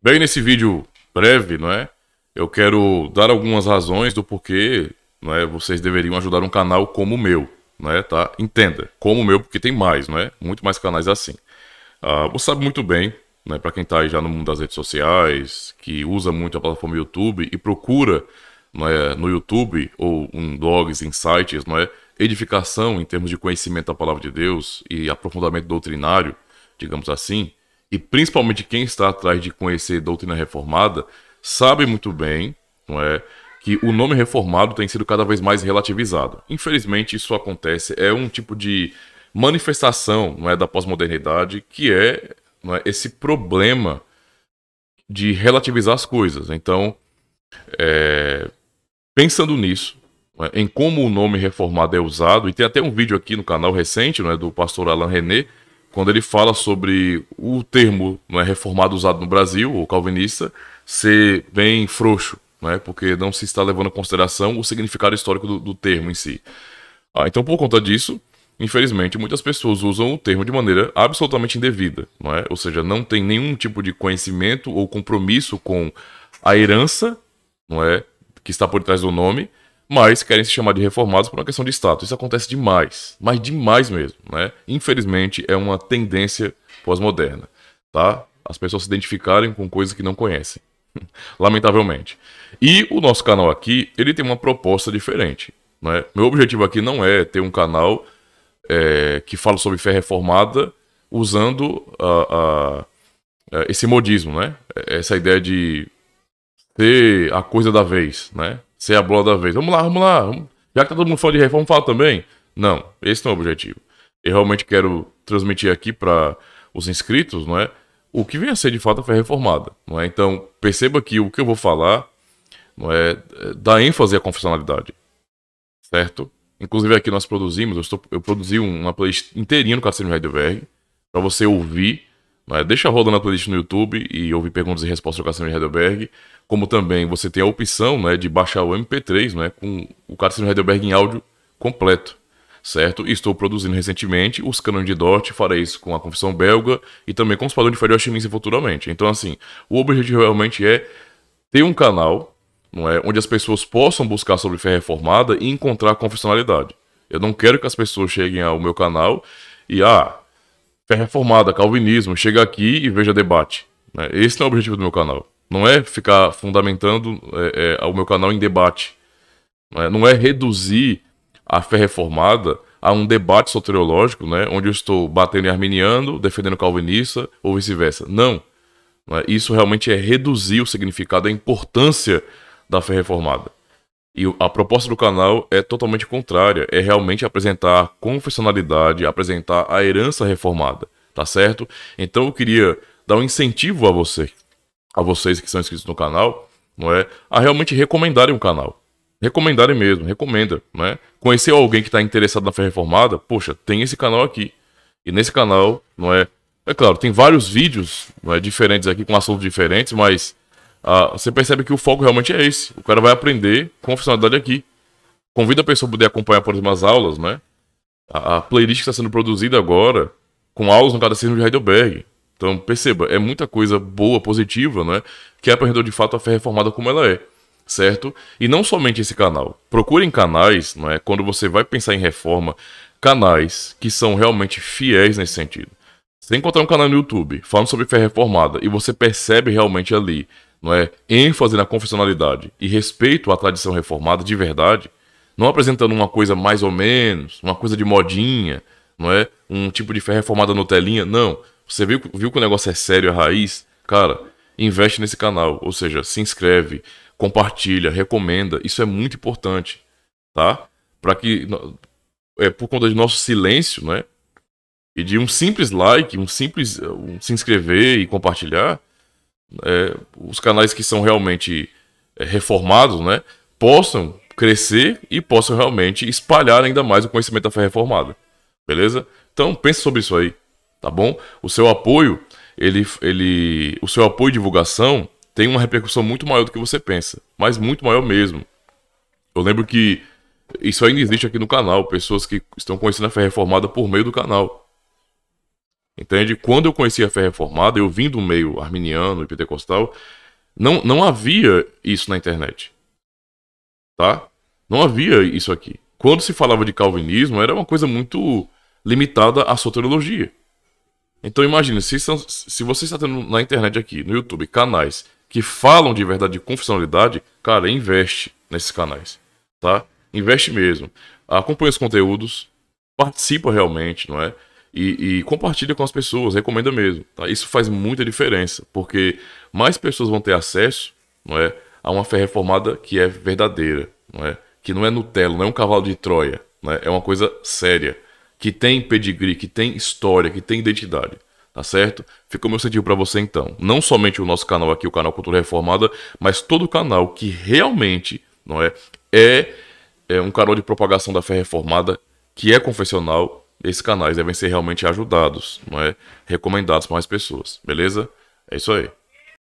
Bem, nesse vídeo breve, não é? Eu quero dar algumas razões do porquê não é, vocês deveriam ajudar um canal como o meu, não é, tá? Entenda, como o meu, porque tem mais, não é? Muito mais canais assim. Ah, você sabe muito bem, né, para quem está aí já no mundo das redes sociais, que usa muito a plataforma YouTube e procura não é, no YouTube ou em blogs, em sites, não é, edificação em termos de conhecimento da palavra de Deus e aprofundamento doutrinário, digamos assim, e principalmente quem está atrás de conhecer doutrina reformada, sabe muito bem, não é? que o nome reformado tem sido cada vez mais relativizado. Infelizmente, isso acontece, é um tipo de manifestação não é, da pós-modernidade que é, não é esse problema de relativizar as coisas. Então, é, pensando nisso, é, em como o nome reformado é usado, e tem até um vídeo aqui no canal recente não é, do pastor Alain René quando ele fala sobre o termo não é, reformado usado no Brasil, ou calvinista, ser bem frouxo, não é, porque não se está levando em consideração o significado histórico do, do termo em si. Ah, então, por conta disso, infelizmente, muitas pessoas usam o termo de maneira absolutamente indevida, não é? ou seja, não tem nenhum tipo de conhecimento ou compromisso com a herança não é, que está por trás do nome mas querem se chamar de reformados por uma questão de status. Isso acontece demais, mas demais mesmo, né? Infelizmente é uma tendência pós-moderna, tá? As pessoas se identificarem com coisas que não conhecem, lamentavelmente. E o nosso canal aqui, ele tem uma proposta diferente, né? Meu objetivo aqui não é ter um canal é, que fala sobre fé reformada usando a, a, a esse modismo, né? Essa ideia de ser a coisa da vez, né? ser é a bola da vez. Vamos lá, vamos lá. Já que tá todo mundo falando de reforma, fala também. Não, esse não é o objetivo. Eu realmente quero transmitir aqui para os inscritos, não é? O que vem a ser de fato foi reformada, não é? Então, perceba que o que eu vou falar não é dá ênfase à confessionalidade. Certo? Inclusive aqui nós produzimos, eu, estou, eu produzi uma playlist inteirinha no Cassino Heidelberg para você ouvir né? Deixa rodando a playlist no YouTube e ouvir perguntas e respostas do Cassino Heidelberg. Como também você tem a opção né, de baixar o MP3 né, com o Cassino Heidelberg em áudio completo. Certo? estou produzindo recentemente os Canon de Dort, farei isso com a Confissão Belga e também com os padrões de Fabio futuramente. Então, assim, o objetivo realmente é ter um canal não é, onde as pessoas possam buscar sobre fé reformada e encontrar confessionalidade. Eu não quero que as pessoas cheguem ao meu canal e, ah, fé reformada, é calvinismo, chega aqui e veja debate. Né? Esse não é o objetivo do meu canal. Não é ficar fundamentando é, é, o meu canal em debate. Né? Não é reduzir a fé reformada a um debate soteriológico, né? onde eu estou batendo em arminiano, defendendo calvinista ou vice-versa. Não. Né? Isso realmente é reduzir o significado, a importância da fé reformada. E a proposta do canal é totalmente contrária, é realmente apresentar confessionalidade, apresentar a herança reformada, tá certo? Então eu queria dar um incentivo a você, a vocês que são inscritos no canal, não é, a realmente recomendarem o canal. Recomendarem mesmo, recomenda, né? Conhecer alguém que está interessado na fé reformada? Poxa, tem esse canal aqui. E nesse canal, não é, é claro, tem vários vídeos não é, diferentes aqui, com assuntos diferentes, mas ah, você percebe que o foco realmente é esse. O cara vai aprender com a funcionalidade aqui. Convida a pessoa a poder acompanhar por umas aulas, né? A, a playlist que está sendo produzida agora, com aulas no catecismo assim, de Heidelberg. Então, perceba, é muita coisa boa, positiva, né? Que aprendeu de fato a fé reformada como ela é, certo? E não somente esse canal. Procurem canais, é Quando você vai pensar em reforma, canais que são realmente fiéis nesse sentido. Você encontrar um canal no YouTube falando sobre fé reformada e você percebe realmente ali não é, ênfase na confessionalidade e respeito à tradição reformada de verdade, não apresentando uma coisa mais ou menos, uma coisa de modinha, não é, um tipo de fé reformada no telinha, não. Você viu, viu que o negócio é sério, a é raiz? Cara, investe nesse canal, ou seja, se inscreve, compartilha, recomenda, isso é muito importante, tá? Para que é por conta de nosso silêncio, né? E de um simples like, um simples uh, um, se inscrever e compartilhar, é, os canais que são realmente é, reformados, né, possam crescer e possam realmente espalhar ainda mais o conhecimento da fé reformada. Beleza? Então pense sobre isso aí, tá bom? O seu apoio, ele, ele, o seu apoio e divulgação tem uma repercussão muito maior do que você pensa, mas muito maior mesmo. Eu lembro que isso ainda existe aqui no canal, pessoas que estão conhecendo a fé reformada por meio do canal. Entende? É quando eu conheci a fé reformada, eu vim do meio arminiano e pentecostal, não, não havia isso na internet. Tá? Não havia isso aqui. Quando se falava de calvinismo, era uma coisa muito limitada à soteriologia. Então imagine, se, se você está tendo na internet aqui, no YouTube, canais que falam de verdade de confessionalidade, cara, investe nesses canais, tá? Investe mesmo. Acompanha os conteúdos, participa realmente, não é? e, e compartilha com as pessoas, recomenda mesmo. Tá? Isso faz muita diferença, porque mais pessoas vão ter acesso não é, a uma fé reformada que é verdadeira, não é? que não é Nutella, não é um cavalo de Troia, né? é uma coisa séria, que tem pedigree, que tem história, que tem identidade. Tá certo? Fica o meu sentido para você então. Não somente o nosso canal aqui, o canal Cultura Reformada, mas todo o canal que realmente não é, é, é um canal de propagação da fé reformada, que é confessional, esses canais devem ser realmente ajudados, não é? Recomendados para mais pessoas, beleza? É isso aí.